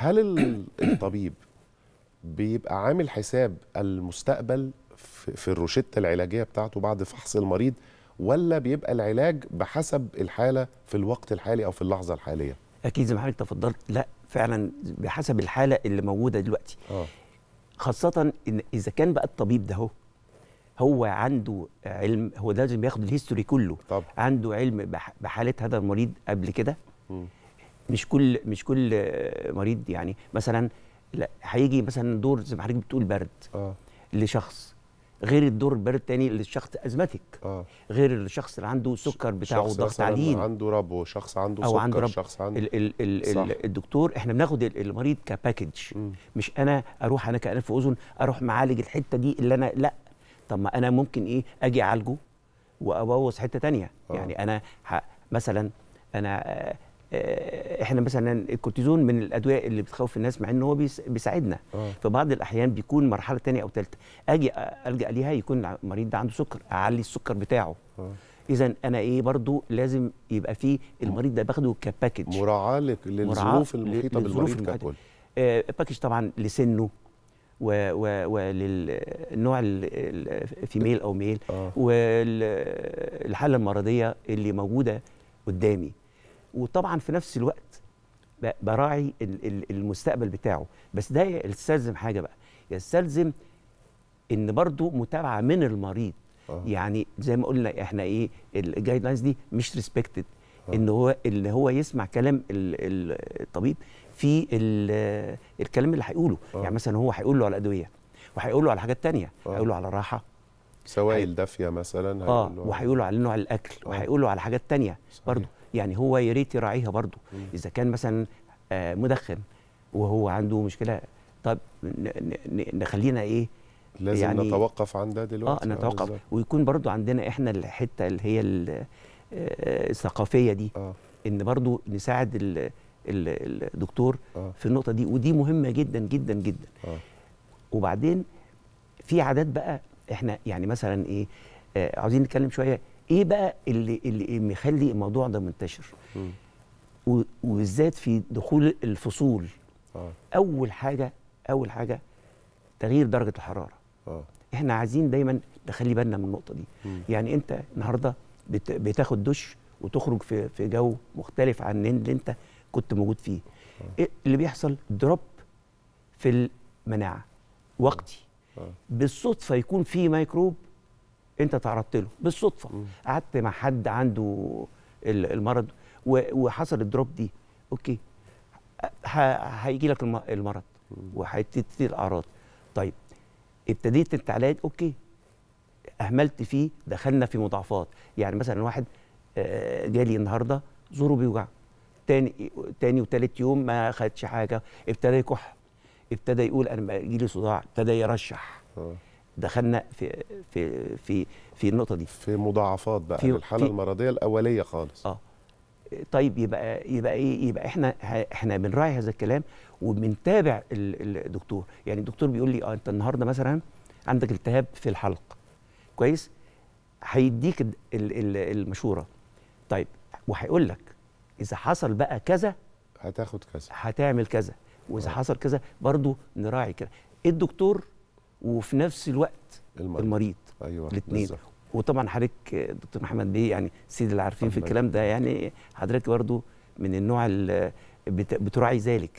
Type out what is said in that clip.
هل الطبيب بيبقى عامل حساب المستقبل في الروشته العلاجيه بتاعته بعد فحص المريض ولا بيبقى العلاج بحسب الحاله في الوقت الحالي او في اللحظه الحاليه اكيد زي ما حضرتك تفضلت لا فعلا بحسب الحاله اللي موجوده دلوقتي آه. خاصه إن اذا كان بقى الطبيب ده هو هو عنده علم هو لازم ياخد الهيستوري كله طب. عنده علم بحاله هذا المريض قبل كده مش كل مش كل مريض يعني مثلا لا هيجي مثلا دور زي ما حضرتك بتقول برد اه لشخص غير الدور البرد الثاني للشخص ازماتيك آه. غير الشخص اللي عنده سكر بتاعه ضغط عديد عنده ربو شخص عنده أو سكر عنده رب. شخص عنده ال ال ال صح. الدكتور احنا بناخد المريض كباكج مش انا اروح انا كانف اذن اروح معالج الحته دي اللي انا لا طب ما انا ممكن ايه اجي اعالجه وابوظ حته تانية آه. يعني انا مثلا انا آه، احنا مثلا الكورتيزون من الادويه اللي بتخوف الناس مع ان هو بيساعدنا آه. في بعض الاحيان بيكون مرحله ثانيه او ثالثه اجي الجا ليها يكون المريض ده عنده سكر اعلي السكر بتاعه آه. اذا انا ايه برضو لازم يبقى في المريض ده باخده كباكج مراعاه للظروف المحيطه بالمريض ككل آه باكج طبعا لسنه وللنوع فيميل او ميل والحاله المرضيه اللي موجوده قدامي وطبعا في نفس الوقت براعي المستقبل بتاعه بس ده يستلزم حاجه بقى يستلزم ان برضو متابعه من المريض أوه. يعني زي ما قلنا احنا ايه الجايد لاينز دي مش ريسبكتد آه. ان هو اللي هو يسمع كلام الطبيب في الكلام اللي هيقوله آه. يعني مثلا هو هيقول له على ادويه وهيقول له على حاجات تانية آه. هيقول له على راحه سوائل دافيه مثلا اه وهيقول له على نوع الاكل وهيقول له على حاجات تانية برضه يعني هو يا ريت يراعيها برضه اذا كان مثلا آه، مدخن وهو عنده مشكله طب نخلينا ايه لازم يعني نتوقف عن ده دلوقتي اه, آه، نتوقف ويكون برضو عندنا احنا الحته اللي هي آه، الثقافيه دي آه. ان برضو نساعد الدكتور آه. في النقطه دي ودي مهمه جدا جدا جدا آه. وبعدين في عادات بقى احنا يعني مثلا ايه آه عاوزين نتكلم شويه ايه بقى اللي اللي مخلي الموضوع ده منتشر وبالذات في دخول الفصول آه. اول حاجه اول حاجه تغيير درجه الحراره آه. احنا عايزين دايما نخلي بالنا من النقطه دي مم. يعني انت النهارده بت... بتاخد دش وتخرج في في جو مختلف عن اللي انت كنت موجود فيه آه. إيه اللي بيحصل دروب في المناعه وقتي آه. آه. بالصدفه يكون في ميكروب انت تعرضت له بالصدفه قعدت مع حد عنده المرض وحصل الدروب دي اوكي هيجي لك المرض وهتبتدي الاعراض طيب ابتديت انت علاج اوكي اهملت فيه دخلنا في مضاعفات يعني مثلا واحد آه، جالي النهارده زوره بيوجع تاني تاني وتالت يوم ما خدش حاجه ابتدى يكح ابتدى يقول انا بيجي لي صداع ابتدى يرشح آه. دخلنا في في في في النقطه دي في مضاعفات بقى في الحاله المرضيه الاوليه خالص اه طيب يبقى يبقى ايه يبقى احنا احنا بنراعي هذا الكلام وبنتابع الدكتور يعني الدكتور بيقول لي اه انت النهارده مثلا عندك التهاب في الحلق كويس هيديك المشوره طيب وهيقول لك اذا حصل بقى كذا هتاخد كذا هتعمل كذا واذا أوه. حصل كذا برضو نراعي كده الدكتور وفي نفس الوقت المريض, المريض. ايوه الاثنين وطبعا حضرتك دكتور محمد بيه يعني سيد العارفين في الكلام ده يعني حضرتك برضو من النوع اللي بتراعي ذلك